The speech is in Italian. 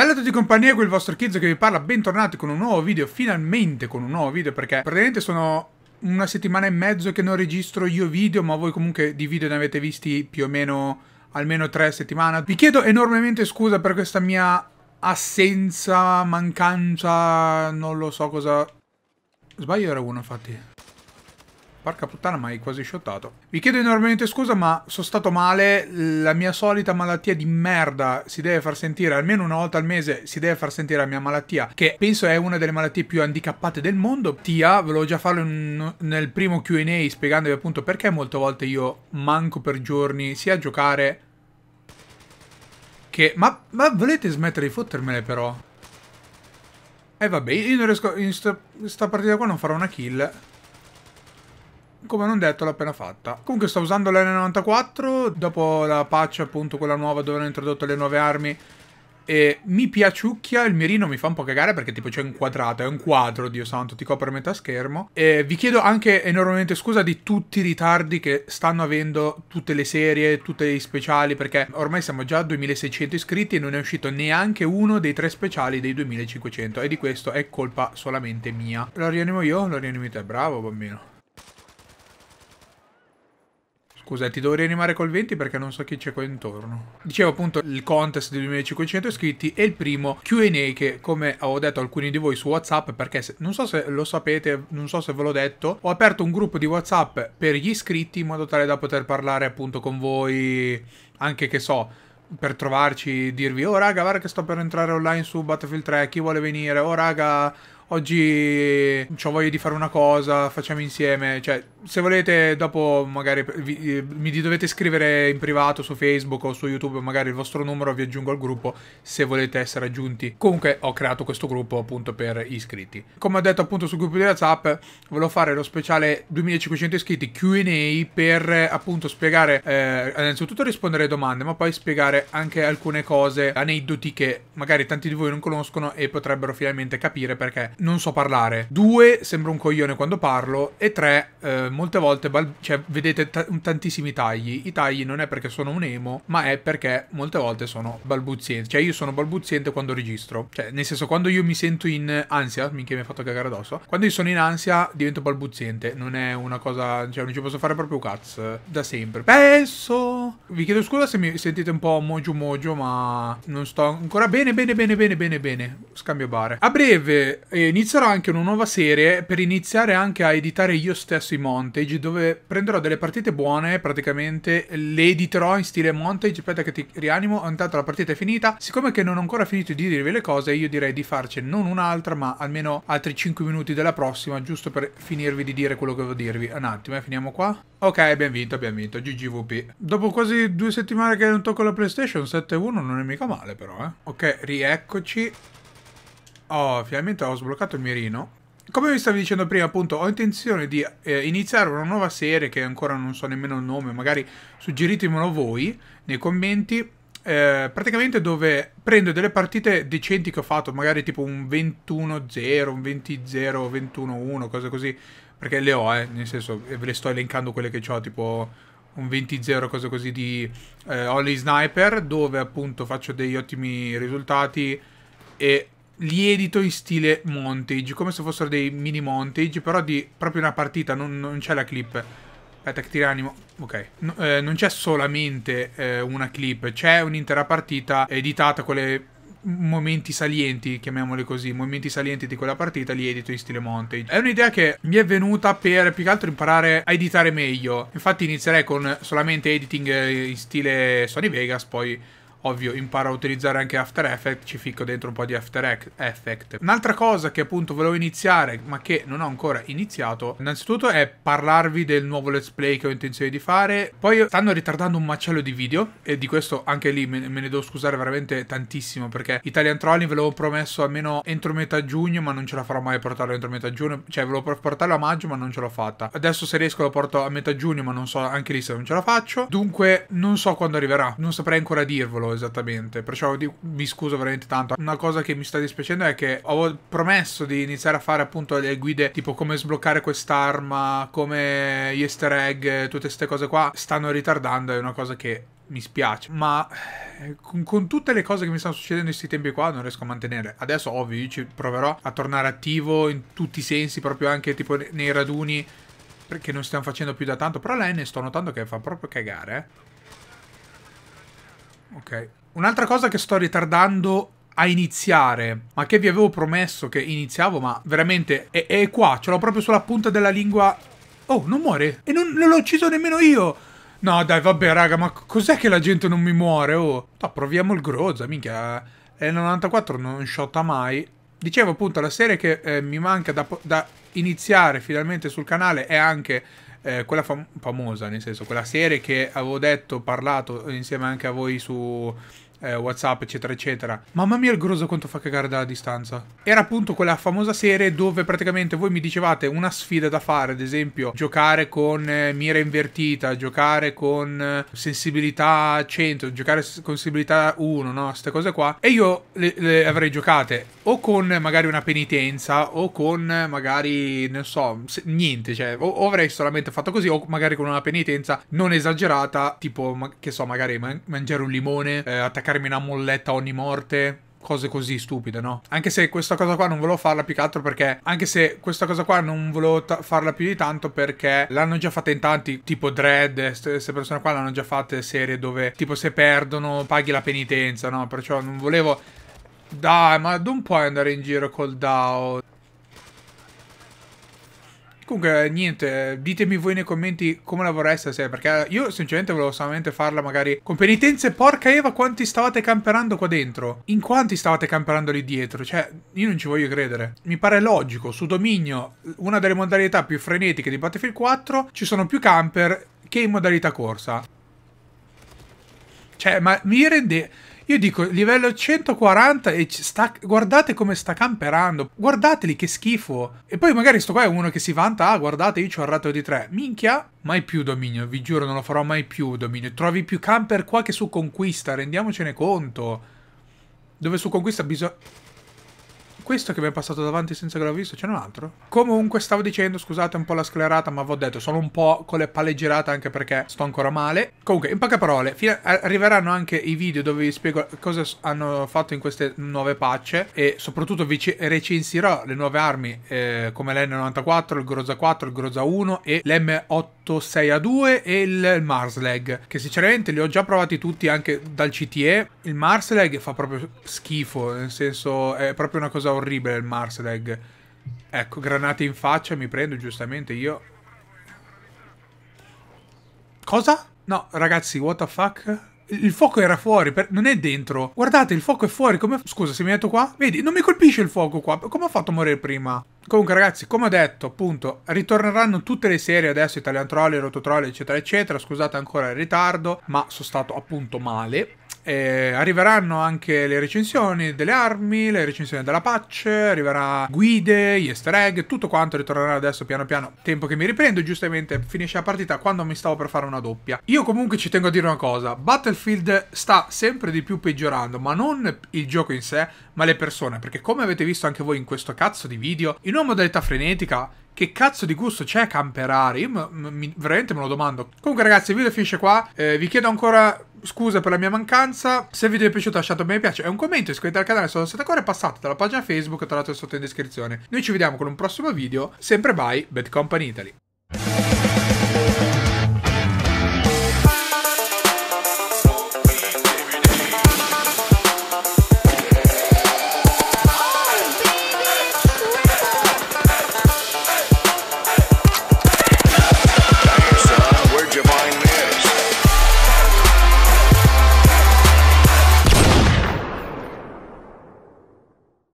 Bella a tutti compagnia, qui il vostro Kizzo che vi parla, bentornati con un nuovo video, finalmente con un nuovo video perché praticamente sono una settimana e mezzo che non registro io video ma voi comunque di video ne avete visti più o meno almeno tre settimane. Vi chiedo enormemente scusa per questa mia assenza, mancanza, non lo so cosa... Sbaglio era uno infatti. Porca puttana, ma hai quasi shottato. Vi chiedo enormemente scusa, ma sono stato male. La mia solita malattia di merda si deve far sentire, almeno una volta al mese si deve far sentire la mia malattia, che penso è una delle malattie più handicappate del mondo. Tia, ve l'ho già fatto nel primo Q&A spiegandovi appunto perché molte volte io manco per giorni sia a giocare che... Ma, ma volete smettere di fottermele però? E eh, vabbè, io non riesco... In questa partita qua non farò una kill come non detto l'ho appena fatta. Comunque sto usando l'N94, dopo la patch appunto quella nuova dove hanno introdotto le nuove armi e mi piaciucchia, il mirino mi fa un po' cagare perché tipo c'è un quadrato, è un quadro, Dio santo, ti copre metà schermo. E vi chiedo anche enormemente scusa di tutti i ritardi che stanno avendo tutte le serie, tutti i speciali, perché ormai siamo già a 2600 iscritti e non è uscito neanche uno dei tre speciali dei 2500 e di questo è colpa solamente mia. Lo rianimo io? Lo rianimo te? Bravo bambino. Scusa, ti dovrei rimare col 20 perché non so chi c'è qua intorno. Dicevo appunto il contest di 2500 iscritti e il primo Q&A che come avevo detto a alcuni di voi su WhatsApp perché se, non so se lo sapete, non so se ve l'ho detto, ho aperto un gruppo di WhatsApp per gli iscritti in modo tale da poter parlare appunto con voi anche che so per trovarci, dirvi oh raga guarda che sto per entrare online su Battlefield 3, chi vuole venire? Oh raga oggi ho voglia di fare una cosa, facciamo insieme. Cioè, se volete, dopo magari vi, eh, mi dovete scrivere in privato su Facebook o su YouTube, magari il vostro numero vi aggiungo al gruppo se volete essere aggiunti. Comunque ho creato questo gruppo appunto per iscritti. Come ho detto appunto sul gruppo di WhatsApp, volevo fare lo speciale 2500 iscritti QA per appunto spiegare, eh, innanzitutto rispondere alle domande, ma poi spiegare anche alcune cose, aneddoti che magari tanti di voi non conoscono e potrebbero finalmente capire perché non so parlare. Due, sembro un coglione quando parlo. E tre, eh, molte volte cioè, vedete tantissimi tagli. I tagli non è perché sono un emo, ma è perché molte volte sono balbuziente. Cioè, io sono balbuziente quando registro. Cioè, nel senso, quando io mi sento in ansia, minchia mi ha fatto cagare addosso. Quando io sono in ansia, divento balbuziente. Non è una cosa... Cioè, non ci posso fare proprio cazzo. Da sempre. Penso... Vi chiedo scusa se mi sentite un po' mojo mojo, ma... Non sto ancora bene, bene, bene, bene, bene, bene. Scambio bare. A breve... Eh, inizierò anche una nuova serie per iniziare anche a editare io stesso i montage, dove prenderò delle partite buone, praticamente le editerò in stile montage. Aspetta che ti rianimo, intanto la partita è finita. Siccome che non ho ancora finito di dirvi le cose, io direi di farci non un'altra, ma almeno altri 5 minuti della prossima, giusto per finirvi di dire quello che devo dirvi. Un attimo, eh, finiamo qua. Ok, abbiamo vinto, abbiamo vinto, GGVP. Dopo quasi due settimane che non tocco la PlayStation, 7-1 non è mica male però, eh. Ok, rieccoci. Oh, finalmente ho sbloccato il mirino. Come vi stavo dicendo prima, appunto, ho intenzione di eh, iniziare una nuova serie che ancora non so nemmeno il nome, magari suggeritemelo voi nei commenti. Eh, praticamente dove prendo delle partite decenti che ho fatto, magari tipo un 21-0, un 20-0, 21-1, cose così, perché le ho, eh, nel senso, eh, ve le sto elencando quelle che ho, tipo un 20-0, cose così di eh, Only Sniper, dove appunto faccio degli ottimi risultati e li edito in stile montage, come se fossero dei mini montage, però di proprio una partita, non, non c'è la clip. Aspetta che ti animo. Ok. No, eh, non c'è solamente eh, una clip, c'è un'intera partita editata con le momenti salienti, chiamiamole così, momenti salienti di quella partita li edito in stile montage. È un'idea che mi è venuta per più che altro imparare a editare meglio. Infatti inizierei con solamente editing eh, in stile Sony Vegas, poi ovvio imparo a utilizzare anche After Effects, ci ficco dentro un po' di After Effects. Un'altra cosa che appunto volevo iniziare ma che non ho ancora iniziato, innanzitutto è parlarvi del nuovo let's play che ho intenzione di fare, poi stanno ritardando un macello di video e di questo anche lì me, ne devo scusare veramente tantissimo perché Italian Trolling ve l'avevo promesso almeno entro metà giugno ma non ce la farò mai a portarlo entro metà giugno, cioè ve lo portarlo a maggio ma non ce l'ho fatta. Adesso se riesco lo porto a metà giugno ma non so anche lì se non ce la faccio, dunque non so quando arriverà, non saprei ancora dirvelo loro esattamente. Perciò di, mi scuso veramente tanto. Una cosa che mi sta dispiacendo è che ho promesso di iniziare a fare appunto le guide tipo come sbloccare quest'arma, come gli easter egg, tutte queste cose qua. Stanno ritardando, è una cosa che mi spiace, ma eh, con, con, tutte le cose che mi stanno succedendo in questi tempi qua non riesco a mantenere. Adesso ovvio, io ci proverò a tornare attivo in tutti i sensi, proprio anche tipo nei raduni, perché non stiamo facendo più da tanto, però lei ne sto notando che fa proprio cagare, eh. Ok. Un'altra cosa che sto ritardando a iniziare, ma che vi avevo promesso che iniziavo, ma veramente è, è qua, ce l'ho proprio sulla punta della lingua. Oh, non muore. E non, non l'ho ucciso nemmeno io. No, dai, vabbè, raga, ma cos'è che la gente non mi muore? Oh, no, proviamo il Groza, minchia. L94 non shotta mai. Dicevo appunto, la serie che eh, mi manca da, da iniziare finalmente sul canale è anche eh, quella fam- famosa, nel senso, quella serie che avevo detto, parlato insieme anche a voi su eh, WhatsApp, eccetera, eccetera. Mamma mia, il grosso quanto fa cagare dalla distanza. Era appunto quella famosa serie dove praticamente voi mi dicevate una sfida da fare, ad esempio, giocare con eh, mira invertita, giocare con eh, sensibilità 100, giocare con sensibilità 1, no? Queste cose qua. E io le, le avrei giocate o con eh, magari una penitenza o con eh, magari, non so, se, niente, cioè, o, o, avrei solamente fatto così o magari con una penitenza non esagerata, tipo, ma, che so, magari man- mangiare un limone, eh, attaccare beccarmi una molletta ogni morte cose così stupide, no? Anche se questa cosa qua non volevo farla più che altro perché anche se questa cosa qua non volevo farla più di tanto perché l'hanno già fatta in tanti, tipo Dread, queste persone qua l'hanno già fatte serie dove tipo se perdono paghi la penitenza, no? Perciò non volevo Dai, ma non puoi andare in giro col DAO. Comunque, niente, ditemi voi nei commenti come la vorreste se, perché eh, io sinceramente volevo solamente farla magari con penitenze, porca Eva, quanti stavate camperando qua dentro? In quanti stavate camperando lì dietro? Cioè, io non ci voglio credere. Mi pare logico, su Dominio, una delle modalità più frenetiche di Battlefield 4, ci sono più camper che in modalità corsa. Cioè, ma mi rende... Io dico livello 140 e sta, guardate come sta camperando. Guardateli che schifo. E poi magari sto qua è uno che si vanta, ah guardate io ho il ratio di 3. Minchia, mai più dominio, vi giuro non lo farò mai più dominio. Trovi più camper qua che su conquista, rendiamocene conto. Dove su conquista bisogna questo che mi è passato davanti senza che l'ho visto, c'è un altro? Comunque stavo dicendo, scusate un po' la sclerata, ma vi ho detto, sono un po' con le palle girate anche perché sto ancora male. Comunque, in poche parole, arriveranno anche i video dove vi spiego cosa hanno fatto in queste nuove patch e soprattutto vi recensirò le nuove armi eh, come l'N94, il Groza 4, il Groza 1 e l'M86A2 e il Marsleg, che sinceramente li ho già provati tutti anche dal CTE. Il Marsleg fa proprio schifo, nel senso è proprio una cosa orribile il Marsleg. Ecco, granate in faccia mi prendo giustamente io. Cosa? No, ragazzi, what the fuck? Il fuoco era fuori, per... non è dentro. Guardate, il fuoco è fuori. Come... Scusa, se mi metto qua? Vedi, non mi colpisce il fuoco qua. Come ho fatto a morire prima? Comunque, ragazzi, come ho detto, appunto, ritorneranno tutte le serie adesso, Italian Troll, Rototroll, eccetera, eccetera. Scusate ancora il ritardo, ma sono stato appunto male. Eh, arriveranno anche le recensioni delle armi, le recensioni della patch, arriverà guide, gli easter egg, tutto quanto ritornerà adesso piano piano. Tempo che mi riprendo, giustamente finisce la partita quando mi stavo per fare una doppia. Io comunque ci tengo a dire una cosa, Battlefield sta sempre di più peggiorando, ma non il gioco in sé, ma le persone, perché come avete visto anche voi in questo cazzo di video, in una modalità frenetica che cazzo di gusto c'è camperare? Io mi, veramente me lo domando. Comunque ragazzi, il video finisce qua. Eh, vi chiedo ancora scusa per la mia mancanza. Se il video vi è piaciuto lasciate un mi piace e un commento, iscrivetevi al canale se non siete ancora e passate dalla pagina Facebook, tra l'altro è sotto in descrizione. Noi ci vediamo con un prossimo video, sempre by Bad Company Italy.